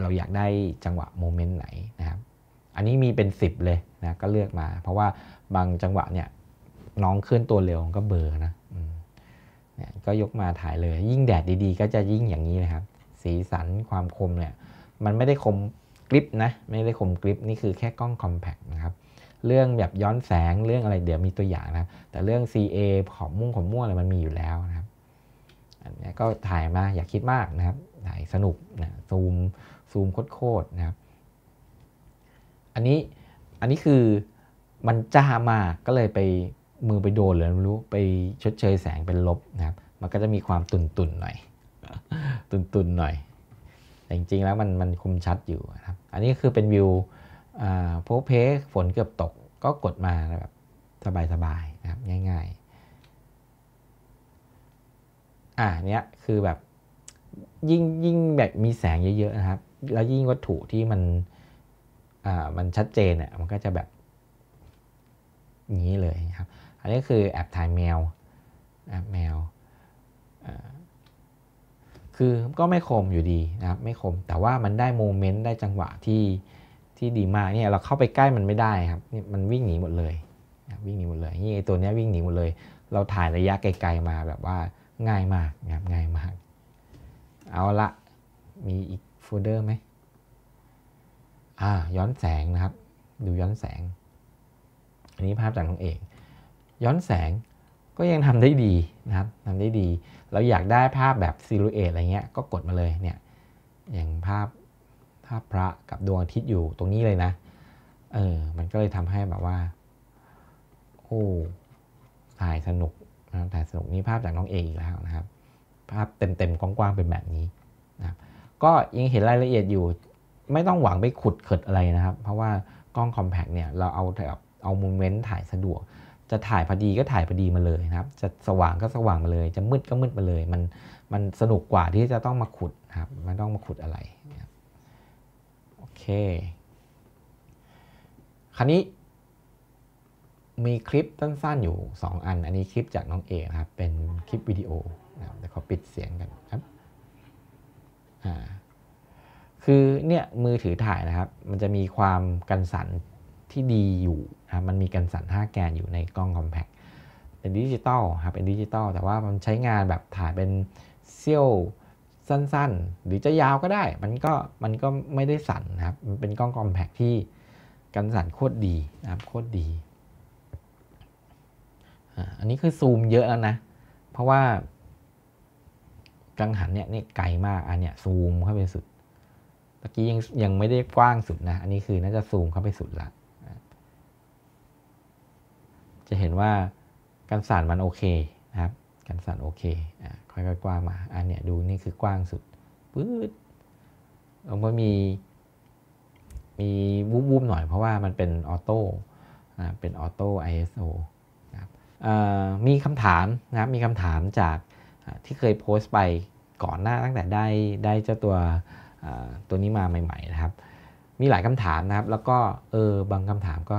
เราอยากได้จังหวะโมเมนต์ไหนนะครับอันนี้มีเป็น 10เลยนะก็เลือกมาเพราะว่าบางจังหวะเนี่ยน้องเคลื่อนตัวเร็วก็เบอร์นะก็ยกมาถ่ายเลยยิ่งแดดดีๆ ก็จะยิ่งอย่างนี้นะครับ สีสันความคมเนี่ยมันไม่ได้คมกริปนะไม่ได้คมกริปนี่คือแค่กล้องคอมแพกนะครับเรื่องแบบย้อนแสงเรื่องอะไรเดี๋ยวมีตัวอย่างนะแต่เรื่อง CA ขอบม่งขอบม่วงอะไรมันมีอยู่แล้วนะครับอันนี้ก็ถ่ายมาอย่าคิดมากนะครับถ่ายสนุกนะซูมซูมโคตรๆนะครับอันนี้อันนี้คือมันจ้ามากก็เลยไปมือไปโดนหรือไม่รู้ไปชดเชยแสงเป็นลบนะครับ มันก็จะมีความตุนตุนหน่อย ตุนตุนหน่อยแต่จริงๆแล้วมันมันคมชัดอยู่นะครับ อันนี้คือเป็นวิวโพเพฝนเกือบตกก็กดมาแบบสบายๆนะครับง่ายๆ อ่ะเนี้ยคือแบบยิ่งยิ่งแบบมีแสงเยอะ ๆนะครับ แล้วยิ่งวัตถุที่มันอ่ามันชัดเจนเนี่ยมันก็จะแบบนี้เลยครับนนี้คือแอบถ่ายแมวแอปแมวคือก็ไม่คมอยู่ดีนะครับไม่คม แต่ว่ามันได้โมเมนต์ได้จังหวะที่ที่ดีมากเนี่ยเราเข้าไปใกล้มันไม่ได้ครับนี่มันวิ่งหนีหมดเลยวิ่งหนีหมดเลยนี่ตัวนี้วิ่งหนีหมดเลย เราถ่ายระยะไกลๆมาแบบว่าง่ายมากนะครับง่ายมาก เอาละมีอีกโฟลเดอร์ไหมอ่าย้อนแสงนะครับ ดูย้อนแสงอันนี้ภาพจากน้องเอกย้อนแสงก็ยังทำได้ดีนะครับทำได้ดี เราอยากได้ภาพแบบซิลูเอตอะไรเงี้ยก็กดมาเลยเนี่ยอย่างภาพภาพพระกับดวงอาทิตย์อยู่ตรงนี้เลยนะเออมันก็เลยทำให้แบบว่าโอ้ถ่ายสนุกนะถ่ายสนุกนี่ภาพจากน้องเออีกแล้วนะครับ ภาพเต็มๆ กว้างๆ เป็นแบบนี้นะก็ยังเห็นรายละเอียดอยู่ไม่ต้องหวังไปขุดเขิดอะไรนะครับ เพราะว่ากล้องคอมแพกเนี่ยเราเอาแบบเอามุมเมนต์ถ่ายสะดวกจะถ่ายพอดีก็ถ่ายพอดีมาเลยนะครับ จะสว่างก็สว่างมาเลย จะมืดก็มืดมาเลย มัน มันสนุกกว่าที่จะต้องมาขุดนะครับ ไม่ต้องมาขุดอะไรโอเค คราวนี้มีคลิปสั้นๆอยู่ 2 อัน อันนี้คลิปจากน้องเอกครับ เป็นคลิปวิดีโอนะเดี๋ยวขอปิดเสียงกันครับ อ่า คือเนี่ยมือถือถ่ายนะครับ มันจะมีความกันสั่นที่ดีอยู่นะมันมีกันสั่น5แกนอยู่ในกล้องคอมแพคเป็นดิจิตอลครับเป็นดิจิตอล แต่ว่ามันใช้งานแบบถ่ายเป็นเซี่ยวสั้นๆ หรือจะยาวก็ได้ มันก็ มันก็ไม่ได้สั่นครับ มันเป็นกล้องคอมแพคที่ กันสั่นโคตรดีนะครับ โคตรดี อันนี้คือซูมเยอะแล้วนะ เพราะว่ากังหันเนี่ยนี่ไกลมาก อันเนี้ยซูมเข้าไปสุดตะกี้ยังยังไม่ได้กว้างสุดนะ อันนี้คือน่าจะซูมเข้าไปสุดละจะเห็นว่ากันสั่นมันโอเคนะครับกันสั่นโอเคอ่ค่อยๆกว้างมา อันเนี้ยดูนี่คือกว้างสุดปื๊ดแล้วก็มีมีวูบๆหน่อยเพราะว่ามันเป็นออโต้เป็นออโต้ ISO นะครับมีคำถามนะครับมีคำถามจากที่เคยโพสต์ไปก่อนหน้าตั้งแต่ได้ ได้เจ้าตัวตัวนี้มาใหม่ ๆนะครับ มีหลายคำถามนะครับแล้วก็เออบางคำถามก็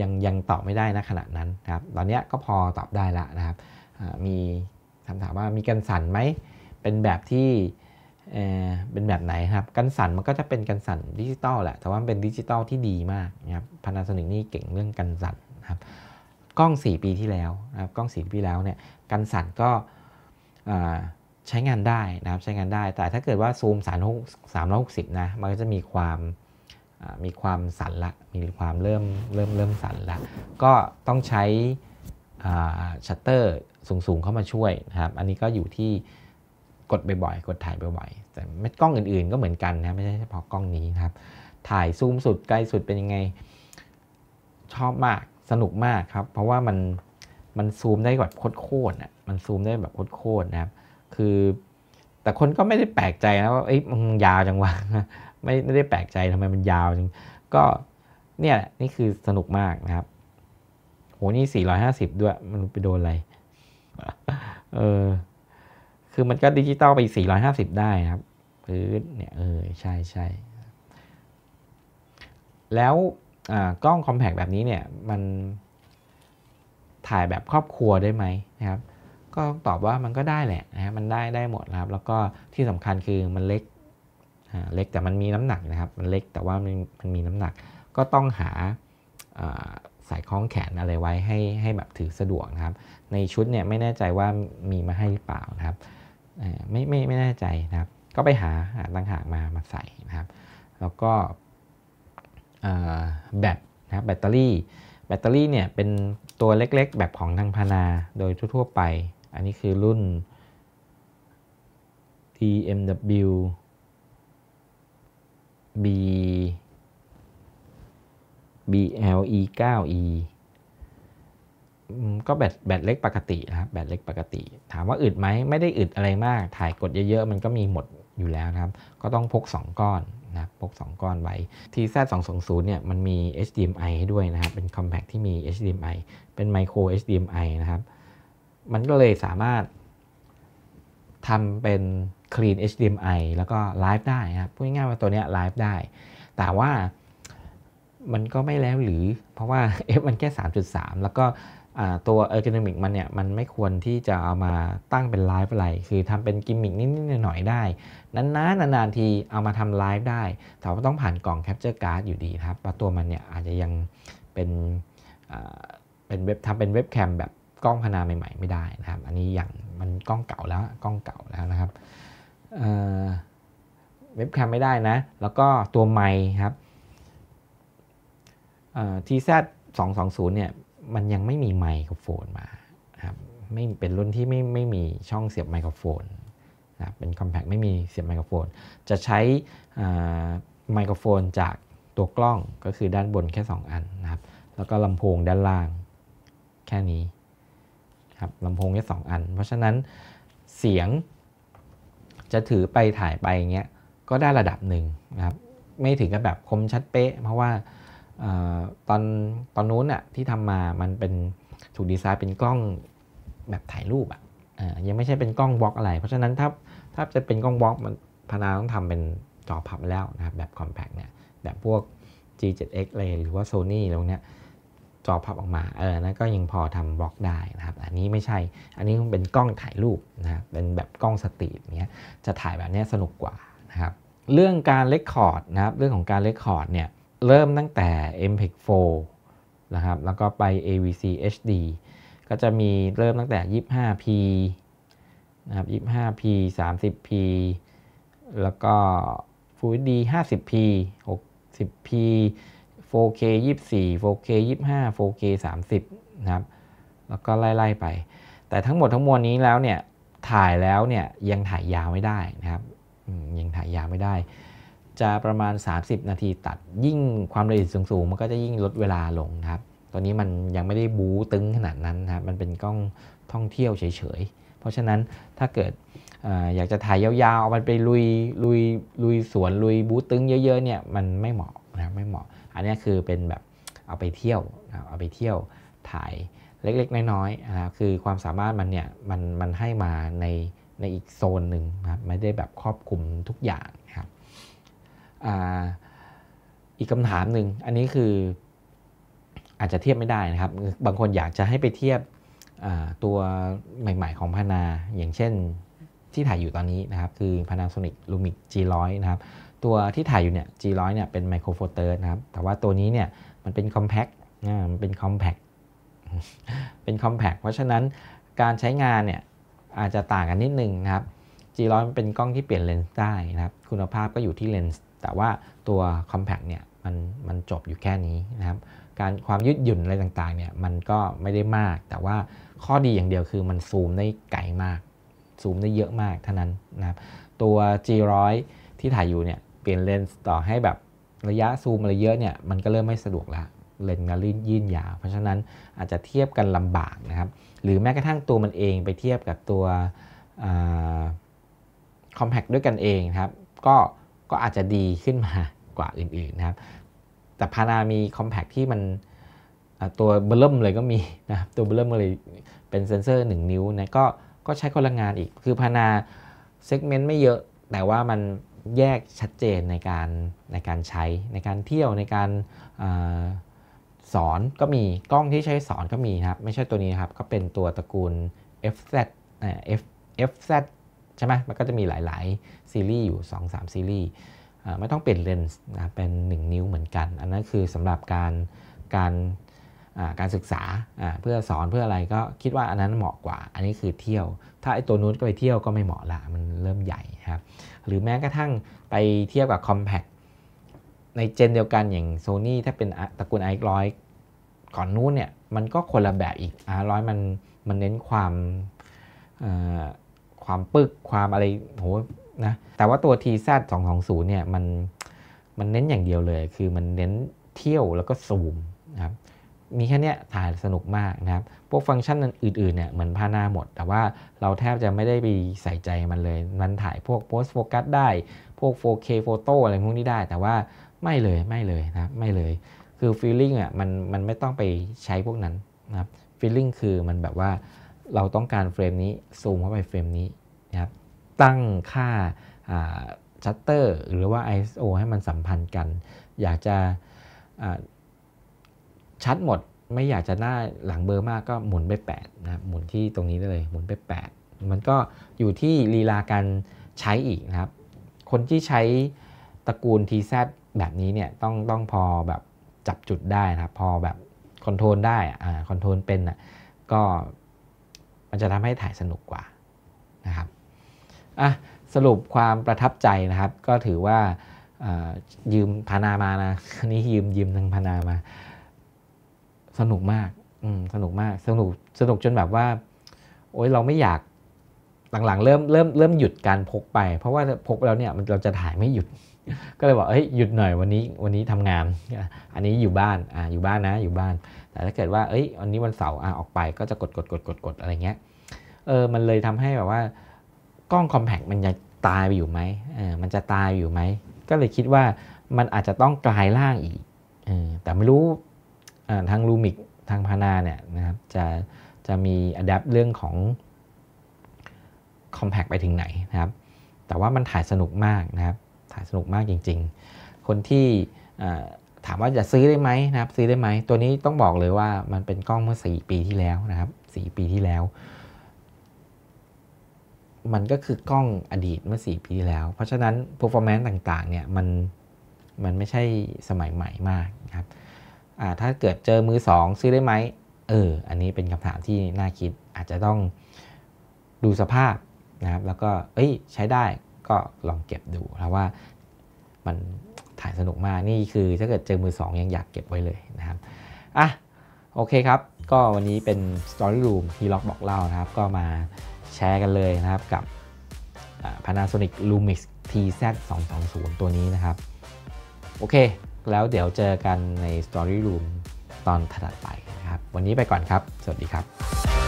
ยังยังตอบไม่ได้นะขณะนั้นครับตอนนี้ก็พอตอบได้ละนะครับมีคำถามว่ามีกันสั่นไหมเป็นแบบที่เป็นแบบไหนครับกันสั่นมันก็จะเป็นกันสั่นดิจิตอลแหละแต่ว่าเป็นดิจิตอลที่ดีมากนะครับพานาสนิกนี่เก่งเรื่องกันสั่นนะครับกล้อง 4 ปีที่แล้วนะครับกล้อง 4 ปีแล้วเนี่ยกันสั่นก็ใช้งานได้นะครับใช้งานได้แต่ถ้าเกิดว่าซูม360นะมันก็จะมีความมีความสั่นละ มีความเริ่มเริ่มเริ่มสั่นละ ก็ต้องใช้ชัตเตอร์สูง ๆเข้ามาช่วยนะครับ อันนี้ก็อยู่ที่กดบ่อยๆกดถ่ายบ่อยๆ แต่ไม่กล้องอื่นๆก็เหมือนกันนะไม่ใช่เฉพาะกล้องนี้นะครับ ถ่ายซูมสุดไกลสุดเป็นยังไง ชอบมากสนุกมากครับ เพราะว่ามันมันซูมได้แบบโคตรๆนะมันซูมได้แบบโคตรๆนะครับ คือแต่คนก็ไม่ได้แปลกใจนะว่าเอ้ะมันยาวจังวะไม่ไม่ได้แปลกใจทำไมมันยาวจัง ก็เนี่ยนี่คือสนุกมากนะครับ โห นี่ 450 ด้วยมันไปโดนอะไรเออคือมันก็ดิจิตอลไป 450 ได้นะครับพื้นเนี่ยเออใช่ใช่แล้วกล้องคอมแพกแบบนี้เนี่ยมัน ถ่ายแบบครอบครัวได้ไหมนะครับ ก็ตอบว่ามันก็ได้แหละนะฮะมันได้ได้หมดนะครับ แล้วก็ที่สำคัญคือมันเล็กเล็กแต่มันมีน้ำหนักนะครับ มันเล็กแต่ว่ามันมันมีน้ำหนัก ก็ต้องหาสายคล้องแขนอะไรไว้ให้ให้แบบถือสะดวกนะครับ ในชุดเนี่ยไม่แน่ใจว่ามีมาให้หรือเปล่านะครับ ไม่ไม่ไม่แน่ใจนะครับ ก็ไปหาหาต่างหากมามาใส่นะครับ แล้วก็แบตนะครับแบตเตอรี่ แบตเตอรี่เนี่ยเป็นตัวเล็กๆ แบบของทางพานาโดยทั่ว ๆ ไป อันนี้คือรุ่น TMW B BLE 9E ก็แบตแบตเล็กปกตินะครับแบตเล็กปกติ ถามว่าอึดไหมไม่ได้อึดอะไรมาก ถ่ายกดเยอะ ๆ มันก็มีหมดอยู่แล้วนะครับ ก็ต้องพก 2 ก้อนนะพก 2 ก้อนไว้ที่ Z220 เนี่ยมันมี HDMI ให้ด้วยนะครับเป็น compact ที่มี HDMI เป็น micro HDMI นะครับ มันก็เลยสามารถทำเป็น Clean HDMI แล้วก็ไลฟ์ได้ครับพูดง่ายๆว่าตัวนี้ไลฟ์ได้ แต่ว่ามันก็ไม่แล้วหรือเพราะว่า F มันแค่ 3.3 แล้วก็ตัว ergonomic มันเนี่ยมันไม่ควรที่จะเอามาตั้งเป็นไลฟ์อะไร คือทำเป็นกิมมิกนิดๆหน่อยๆได้นานๆนาน ๆ ทีเอามาทำไลฟ์ได้ แต่ว่าต้องผ่านกล่องแคปเจอร์การ์ดอยู่ดีครับเพราะตัวมันเนี่ยอาจจะยังเป็นเป็นเว็บทำเป็นเว็บแคมแบบ กล้องพนาใหม่ๆไม่ได้นะครับ อันนี้อย่างมันกล้องเก่าแล้วกล้องเก่าแล้วนะครับเว็บแคมไม่ได้นะ แล้วก็ตัวไมค์ครับทีแซดสองสองศูนย์เนี่ยมันยังไม่มีไมโครโฟนมาครับไม่เป็นรุ่นที่ไม่ไม่มีช่องเสียบไมโครโฟนนะเป็นคอมแพคไม่มีเสียบไมโครโฟน จะใช้ไมโครโฟนจากตัวกล้องก็คือด้านบนแค่ 2 อันนะครับ แล้วก็ลำโพงด้านล่างแค่นี้ครับลำโพงแค่สองอัน เพราะฉะนั้นเสียงจะถือไปถ่ายไปเงี้ยก็ได้ระดับหนึ่งนะครับไม่ถึงกับแบบคมชัดเป๊ะเพราะว่าออตอนตอนนู้นอะที่ทำมามันเป็นถูกดีไซน์เป็นกล้องแบบถ่ายรูปอะอะยังไม่ใช่เป็นกล้องบล็อกอะไร เพราะฉะนั้นถ้าถ้าจะเป็นกล้องบล็อกมันพนาต้องทำเป็นจอพับแล้วนะครับแบบคอมแพกเนี่ยแบบพวก G7X เลยหรือว่า Sony ตรงเนี้ยจอพับออกมาเออนะก็ยังพอทำบล็อกได้นะครับ อันนี้ไม่ใช่ อันนี้เป็นกล้องถ่ายรูปนะเป็นแบบกล้องสตรีมเนี้ย จะถ่ายแบบนี้สนุกกว่านะครับ เรื่องการเลคคอร์ดนะครับ เรื่องของการเลคคอร์ดเนี่ย เริ่มตั้งแต่ MPEG 4นะครับ แล้วก็ไป AVC HD ก็จะมีเริ่มตั้งแต่ 25p นะครับ 25p 30p แล้วก็ Full HD 50p 60p 4K 24 4K 25 4K 30นะครับ แล้วก็ไล่ๆไป แต่ทั้งหมดทั้งมวลนี้แล้วเนี่ย ถ่ายแล้วเนี่ยยังถ่ายยาวไม่ได้นะครับยังถ่ายยาวไม่ได้ จะประมาณ 30 นาทีตัดยิ่งความละเอียดสูงๆ มันก็จะยิ่งลดเวลาลงนะครับตอนนี้มันยังไม่ได้บูตึงขนาดนั้นนะครับ มันเป็นกล้องท่องเที่ยวเฉยๆ เพราะฉะนั้นถ้าเกิดอยากจะถ่ายยาวๆมันไปลุยลุยลุยสวน ลุยบูตึงเยอะๆเนี่ย มันไม่เหมาะนะครับไม่เหมาะอันนี้คือเป็นแบบเอาไปเที่ยวเอาไปเที่ยวถ่ายเล็กๆน้อยๆนะครับคือความสามารถมันเนี่ยมันมันให้มาในในอีกโซนหนึ่งครับไม่ได้แบบครอบคลุมทุกอย่างครับออีกคำถามหนึ่ง อันนี้คืออาจจะเทียบไม่ได้นะครับ บางคนอยากจะให้ไปเทียบตัวใหม่ๆของพานาอย่างเช่นที่ถ่ายอยู่ตอนนี้นะครับคือ Panasonic Lumix G100 นะครับตัวที่ถ่ายอยู่เนี่ย G100 เนี่ยเป็นไมโครโฟเตอร์นะครับ แต่ว่าตัวนี้เนี่ยมันเป็นคอมแพกอ่ามันเป็นคอมแพกเป็นคอมแพกเพราะฉะนั้นการใช้งานเนี่ยอาจจะต่างกันนิดนึงนะครับ G100 มันเป็นกล้องที่เปลี่ยนเลนส์ได้นะครับ คุณภาพก็อยู่ที่เลนส์ แต่ว่าตัวคอมแพกเนี่ยมันมันจบอยู่แค่นี้นะครับการความยืดหยุ่นอะไรต่างๆเนี่ยมันก็ไม่ได้มาก แต่ว่าข้อดีอย่างเดียวคือมันซูมได้ไกลมากซูมได้เยอะมากเท่านั้นนะครับตัว G100 ที่ถ่ายอยู่เนี่ยปลี่ยนเลนส์ต่อให้แบบระยะซูมอะไรเยอะเนี่ยมันก็เริ่มไม่สะดวกละเลนส์ก็ยื่นยาวเพราะฉะนั้นอาจจะเทียบกันลำบากนะครับ หรือแม้กระทั่งตัวมันเองไปเทียบกับตัวคอมแพคด้วยกันเองครับ ก็ก็อาจจะดีขึ้นมากว่าอื่นๆนะครับ แต่พานามีคอมแพคที่มันตัวเบลิ่มเลยก็มีนะครับ ตัวเบลิ่มเลยเป็นเซนเซอร์ 1 นิ้วนะก็ก็ใช้คนละงานอีกคือพานาเซกเมนต์ไม่เยอะแต่ว่ามันแยกชัดเจนในการในการใช้ในการเที่ยวในการสอนก็มีกล้องที่ใช้สอนก็มีครับไม่ใช่ตัวนี้ครับ ก็เป็นตัวตระกูล FZ F FZ ใช่ไหมมันก็จะมีหลาย ๆ ซีรีส์อยู่ 2-3 ซีรีส์ไม่ต้องเปลี่ยนเลนส์นะเป็น 1 นิ้วเหมือนกัน อันนั้นคือสำหรับการการการศึกษาเพื่อสอนเพื่ออะไรก็คิดว่าอันนั้นเหมาะกว่า อันนี้คือเที่ยว ถ้าไอ้ตัวนู้นก็ไปเที่ยวก็ไม่เหมาะละมันเริ่มใหญ่ครับหรือแม้กระทั่งไปเทียบกับ Compact ในเจนเดียวกันอย่าง Sony ถ้าเป็นตระกูลไ i ร้อยก่อนนู้นเนี่ย มันก็คนละแบบอีก i ร้อยมันมันเน้นความความปึกความอะไร โห นะ แต่ว่าตัว TZ 220เนี่ยมันมันเน้นอย่างเดียวเลยคือมันเน้นเที่ยวแล้วก็ซูมนะครับมีแค่นี้ถ่ายสนุกมากนะครับ พวกฟังก์ชันอื่นๆเนี่ยเหมือนผ้าหน้าหมด แต่ว่าเราแทบจะไม่ได้ไปใส่ใจมันเลย มันถ่ายพวกโพสโฟกัสได้พวก 4K โฟโต้อะไรพวกนี้ได้ แต่ว่าไม่เลยไม่เลยนะไม่เลย คือฟีลลิ่งอ่ะมันมันไม่ต้องไปใช้พวกนั้นนะครับฟีลลิ่งคือมันแบบว่าเราต้องการเฟรมนี้ซูมเข้าไปเฟรมนี้นะครับตั้งค่าชัตเตอร์หรือว่า ISO ให้มันสัมพันธ์กัน อยากจะชัดหมดไม่อยากจะหน้าหลังเบอร์มากก็หมุนไป8นะหมุนที่ตรงนี้ได้เลย หมุนไป 8 มันก็อยู่ที่ลีลาการใช้อีกนะครับ คนที่ใช้ตระกูล TZ แบบนี้เนี่ยต้องต้องพอแบบจับจุดได้นะครับพอแบบคอนโทรลได้อ่าคอนโทรลเป็นอ่ะก็มันจะทำให้ถ่ายสนุกกว่านะครับอ่ะสรุปความประทับใจนะครับ ก็ถือว่ายืมพานามานะนี่ยืมยืมทางพานามาสนุกมากอืมสนุกมาก สนุก สนุกจนแบบว่า โอ๊ยเราไม่อยาก หลังๆ เริ่ม เริ่ม เริ่มหยุดการพกไป เพราะว่าพกแล้วเนี่ยมันเราจะถ่ายไม่หยุด ก็เลยบอก เฮ้ย หยุดหน่อยวันนี้ วันนี้ทำงาน อันนี้อยู่บ้าน อ่าอยู่บ้านนะ อยู่บ้าน แต่ถ้าเกิดว่าเอ้ยวันนี้วันเสาร์อ่าออกไป ก็จะกดกดกดกดกดอะไรเงี้ย เออ มันเลยทำให้แบบว่า กล้องคอมแพคมันจะตายไปอยู่ไหมเออมันจะตายอยู่ไหม ก็เลยคิดว่ามันอาจจะต้องกลายร่างอีกเออแต่ไม่รู้ทางลูมิกทางพานาเนี่ยนะครับ จะจะมีอะแดปเรื่องของ Compact ไปถึงไหนนะครับ แต่ว่ามันถ่ายสนุกมากนะครับ ถ่ายสนุกมากจริง ๆ คนที่ถามว่าจะซื้อได้ไหมนะครับ ซื้อได้ไหม ตัวนี้ต้องบอกเลยว่ามันเป็นกล้องเมื่อ 4 ปีที่แล้วนะครับ 4 ปีที่แล้ว มันก็คือกล้องอดีตเมื่อ 4 ปีที่แล้ว เพราะฉะนั้น performance ต่างๆ เนี่ยมันมันไม่ใช่สมัยใหม่มากนะครับถ้าเกิดเจอมือสองซื้อได้ไหมเอออันนี้เป็นคำถามที่น่าคิดอาจจะต้องดูสภาพนะครับ แล้วก็เอ้ยใช้ได้ก็ลองเก็บดูเพราะว่ามันถ่ายสนุกมาก นี่คือถ้าเกิดเจอมือสองยังอยากเก็บไว้เลยนะครับอ่ะโอเคครับ ก็วันนี้เป็น Story Room ฮีล็อกบอกเล่านะครับ ก็มาแชร์กันเลยนะครับกับ Panasonic Lumix TZ 220ตัวนี้นะครับ โอเคแล้วเดี๋ยวเจอกันใน Story Room ตอนถัดไปนะครับ วันนี้ไปก่อนครับ สวัสดีครับ